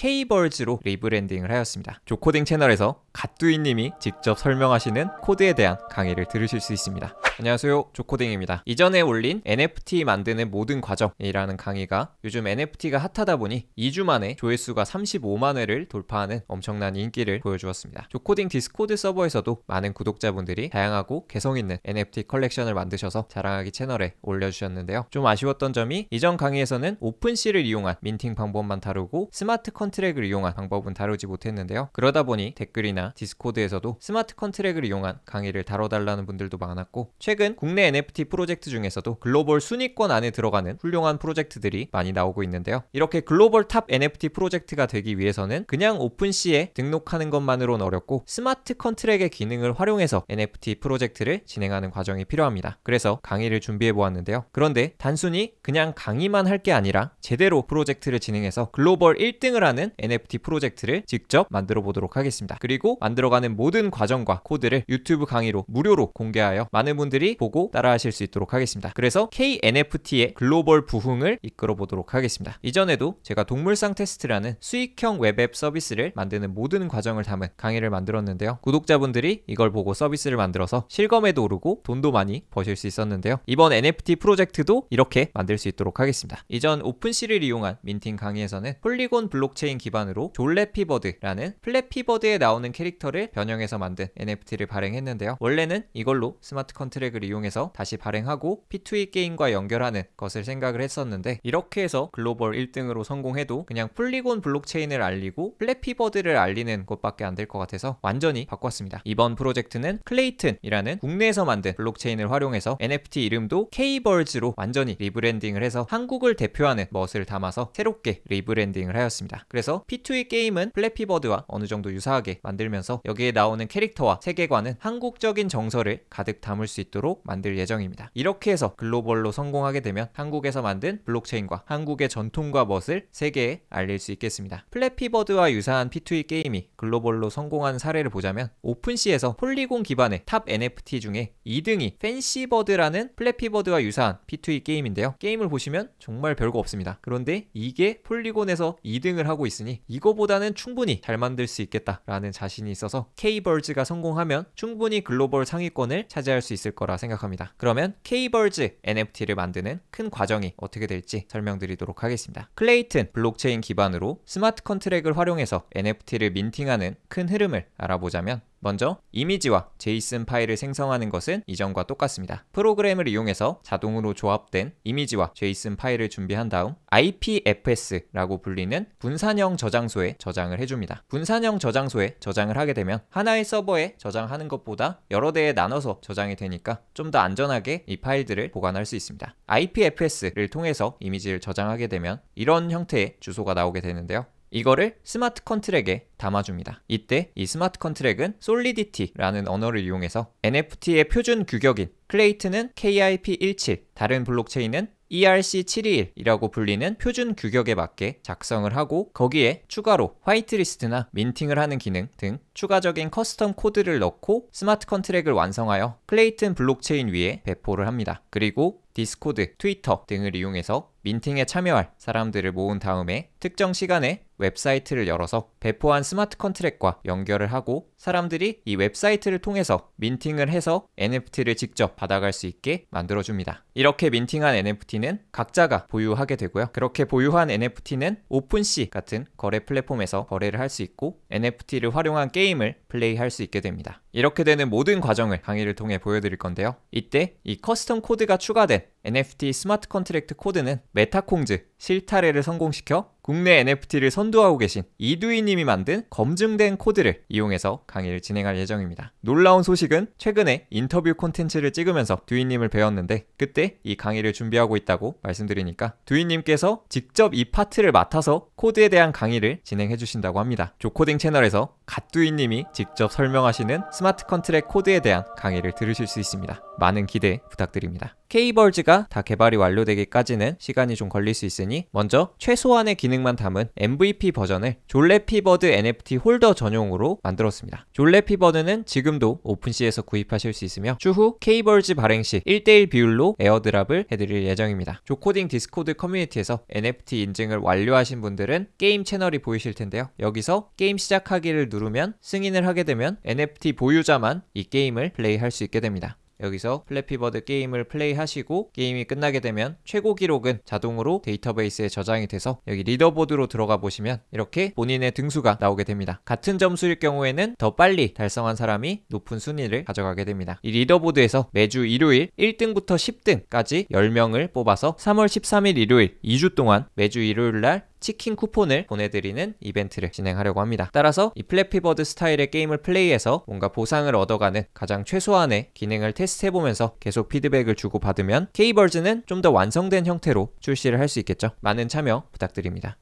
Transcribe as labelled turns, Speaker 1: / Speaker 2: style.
Speaker 1: 케이벌즈로 리브랜딩을 하였습니다. 조코딩 채널에서 갓두이님이 직접 설명하시는 코드에 대한 강의를 들으실 수 있습니다. 안녕하세요 조코딩입니다 이전에 올린 NFT 만드는 모든 과정이라는 강의가 요즘 NFT가 핫하다 보니 2주 만에 조회수가 35만 회를 돌파하는 엄청난 인기를 보여주었습니다 조코딩 디스코드 서버에서도 많은 구독자분들이 다양하고 개성있는 NFT 컬렉션을 만드셔서 자랑하기 채널에 올려주셨는데요 좀 아쉬웠던 점이 이전 강의에서는 오픈씨를 이용한 민팅 방법만 다루고 스마트 컨트랙을 이용한 방법은 다루지 못했는데요 그러다 보니 댓글이나 디스코드에서도 스마트 컨트랙을 이용한 강의를 다뤄달라는 분들도 많았고 최근 국내 NFT 프로젝트 중에서도 글로벌 순위권 안에 들어가는 훌륭한 프로젝트들이 많이 나오고 있는데요. 이렇게 글로벌 탑 NFT 프로젝트가 되기 위해서는 그냥 오픈시에 등록하는 것만으로는 어렵고 스마트 컨트랙의 기능을 활용해서 NFT 프로젝트를 진행하는 과정이 필요합니다. 그래서 강의를 준비해 보았는데요. 그런데 단순히 그냥 강의만 할 게 아니라 제대로 프로젝트를 진행해서 글로벌 1등을 하는 NFT 프로젝트를 직접 만들어 보도록 하겠습니다. 그리고 만들어가는 모든 과정과 코드를 유튜브 강의로 무료로 공개하여 많은 분들 분들이 보고 따라하실 수 있도록 하겠습니다. 그래서 KNFT의 글로벌 부흥을 이끌어 보도록 하겠습니다. 이전에도 제가 동물상 테스트라는 수익형 웹앱 서비스를 만드는 모든 과정을 담은 강의를 만들었는데요. 구독자분들이 이걸 보고 서비스를 만들어서 실검에도 오르고 돈도 많이 버실 수 있었는데요. 이번 NFT 프로젝트도 이렇게 만들 수 있도록 하겠습니다. 이전 오픈씨를 이용한 민팅 강의에서는 폴리곤 블록체인 기반으로 졸레피버드라는 플래피버드에 나오는 캐릭터를 변형해서 만든 NFT를 발행했는데요. 원래는 이걸로 스마트 컨트랙 트랙을 이용해서 다시 발행하고 P2E 게임과 연결하는 것을 생각을 했었는데 이렇게 해서 글로벌 1등으로 성공해도 그냥 플리곤 블록체인을 알리고 플래피버드를 알리는 것밖에 안 될 것 같아서 완전히 바꿨습니다. 이번 프로젝트는 클레이튼이라는 국내에서 만든 블록체인을 활용해서 NFT 이름도 k 케 r d s 로 완전히 리브랜딩을 해서 한국을 대표하는 멋을 담아서 새롭게 리브랜딩을 하였습니다. 그래서 P2E 게임은 플래피버드와 어느 정도 유사하게 만들면서 여기에 나오는 캐릭터와 세계관은 한국적인 정서를 가득 담을 수 있다. 있도록 만들 예정입니다. 이렇게 해서 글로벌로 성공하게 되면 한국에서 만든 블록체인과 한국의 전통과 멋을 세계에 알릴 수 있겠습니다. 플래피버드와 유사한 P2E 게임이 글로벌로 성공한 사례를 보자면 오픈시에서 폴리곤 기반의 탑 NFT 중에 2등이 펜시버드라는 플래피버드와 유사한 P2E 게임인데요. 게임을 보시면 정말 별거 없습니다. 그런데 이게 폴리곤에서 2등을 하고 있으니 이거보다는 충분히 잘 만들 수 있겠다라는 자신이 있어서 케이벌즈가 성공하면 충분히 글로벌 상위권을 차지할 수 있을 것 거라 생각합니다. 그러면 케이벌즈 NFT를 만드는 큰 과정이 어떻게 될지 설명드리도록 하겠습니다. 클레이튼 블록체인 기반으로 스마트 컨트랙을 활용해서 NFT를 민팅하는 큰 흐름을 알아보자면 먼저 이미지와 제이슨 파일을 생성하는 것은 이전과 똑같습니다. 프로그램을 이용해서 자동으로 조합된 이미지와 제이슨 파일을 준비한 다음 IPFS라고 불리는 분산형 저장소에 저장을 해줍니다. 분산형 저장소에 저장을 하게 되면 하나의 서버에 저장하는 것보다 여러 대에 나눠서 저장이 되니까 좀 더 안전하게 이 파일들을 보관할 수 있습니다. IPFS를 통해서 이미지를 저장하게 되면 이런 형태의 주소가 나오게 되는데요. 이거를 스마트 컨트랙에 담아줍니다. 이때 이 스마트 컨트랙은 솔리디티라는 언어를 이용해서 NFT의 표준 규격인 클레이트는 KIP17, 다른 블록체인은 ERC721이라고 불리는 표준 규격에 맞게 작성을 하고 거기에 추가로 화이트리스트나 민팅을 하는 기능 등 추가적인 커스텀 코드를 넣고 스마트 컨트랙을 완성하여 클레이튼 블록체인 위에 배포를 합니다. 그리고 디스코드, 트위터 등을 이용해서 민팅에 참여할 사람들을 모은 다음에 특정 시간에 웹사이트를 열어서 배포한 스마트 컨트랙과 연결을 하고 사람들이 이 웹사이트를 통해서 민팅을 해서 NFT를 직접 받아갈 수 있게 만들어줍니다. 이렇게 민팅한 NFT는 각자가 보유하게 되고요. 그렇게 보유한 NFT는 오픈시 같은 거래 플랫폼에서 거래를 할 수 있고 NFT를 활용한 게임을 플레이할 수 있게 됩니다. 이렇게 되는 모든 과정을 강의를 통해 보여드릴 건데요. 이때 이 커스텀 코드가 추가된 NFT 스마트 컨트랙트 코드는 메타콩즈 실타래를 성공시켜 국내 NFT를 선도하고 계신 이두희님이 만든 검증된 코드를 이용해서 강의를 진행할 예정입니다. 놀라운 소식은 최근에 인터뷰 콘텐츠를 찍으면서 두희님을 배웠는데 그때 이 강의를 준비하고 있다고 말씀드리니까 두희님께서 직접 이 파트를 맡아서 코드에 대한 강의를 진행해 주신다고 합니다. 조코딩 채널에서 갓두희님이 직접 설명하시는 스마트 컨트랙 코드에 대한 강의를 들으실 수 있습니다. 많은 기대 부탁드립니다. 케이벌즈가 다 개발이 완료되기까지는 시간이 좀 걸릴 수 있으니 먼저 최소한의 기능만 담은 MVP 버전을 졸레피버드 NFT 홀더 전용으로 만들었습니다. 졸레피버드는 지금도 오픈시에서 구입하실 수 있으며 추후 케이벌즈 발행 시 1대1 비율로 에어드랍을 해드릴 예정입니다. 조코딩 디스코드 커뮤니티에서 NFT 인증을 완료하신 분들은 게임 채널이 보이실 텐데요. 여기서 게임 시작하기를 누르면 승인을 하게 되면 NFT 보유자만 이 게임을 플레이할 수 있게 됩니다. 여기서 플래피버드 게임을 플레이하시고 게임이 끝나게 되면 최고 기록은 자동으로 데이터베이스에 저장이 돼서 여기 리더보드로 들어가 보시면 이렇게 본인의 등수가 나오게 됩니다. 같은 점수일 경우에는 더 빨리 달성한 사람이 높은 순위를 가져가게 됩니다. 이 리더보드에서 매주 일요일 1등부터 10등까지 10명을 뽑아서 3월 13일 일요일 2주 동안 매주 일요일 날 치킨 쿠폰을 보내드리는 이벤트를 진행하려고 합니다. 따라서 이 플래피버드 스타일의 게임을 플레이해서 뭔가 보상을 얻어가는 가장 최소한의 기능을 테스트해보면서 계속 피드백을 주고받으면 케이벌즈는 좀 더 완성된 형태로 출시를 할 수 있겠죠. 많은 참여 부탁드립니다.